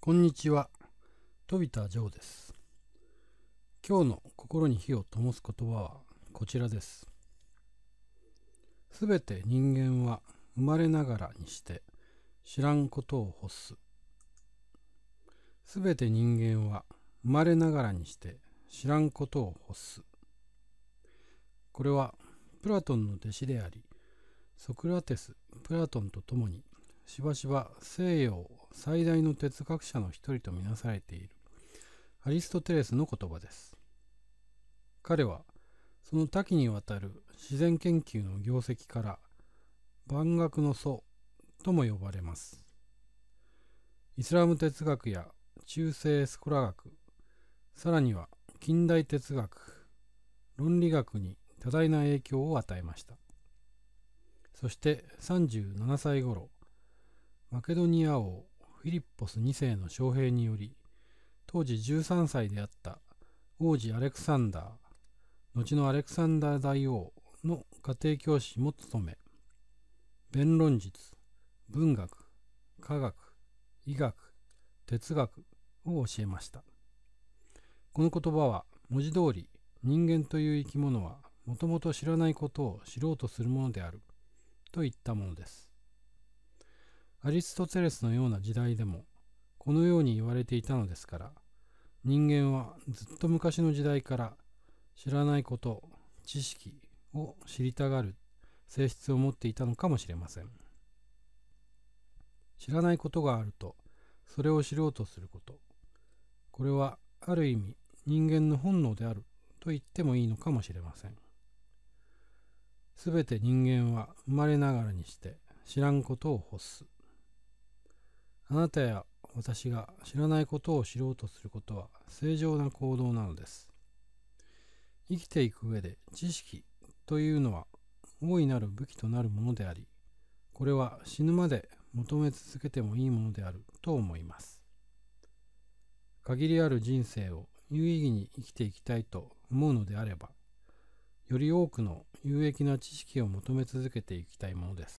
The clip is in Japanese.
こんにちは、飛田ジョーです。今日の心に火を灯す言葉はこちらです。すべて人間は生まれながらにして知らんことを欲す。すべて人間は生まれながらにして知らんことを欲す。これはプラトンの弟子であり、ソクラテス、プラトンと共にしばしば西洋最大の哲学者の一人とみなされているアリストテレスの言葉です。彼はその多岐にわたる自然研究の業績から万学の祖とも呼ばれます。イスラム哲学や中世スコラ学、さらには近代哲学、論理学に多大な影響を与えました。そして37歳頃、マケドニア王フィリッポス2世の将兵により、当時13歳であった王子アレクサンダー、後のアレクサンダー大王の家庭教師も務め、弁論術、文学、科学、医学、哲学を教えました。この言葉は文字通り人間という生き物はもともと知らないことを知ろうとするものであるといったものです。アリストテレスのような時代でもこのように言われていたのですから人間はずっと昔の時代から知らないこと知識を知りたがる性質を持っていたのかもしれません知らないことがあるとそれを知ろうとすることこれはある意味人間の本能であると言ってもいいのかもしれませんすべて人間は生まれながらにして知らんことを欲すあなたや私が知らないことを知ろうとすることは正常な行動なのです。生きていく上で知識というのは大いなる武器となるものであり、これは死ぬまで求め続けてもいいものであると思います。限りある人生を有意義に生きていきたいと思うのであれば、より多くの有益な知識を求め続けていきたいものです。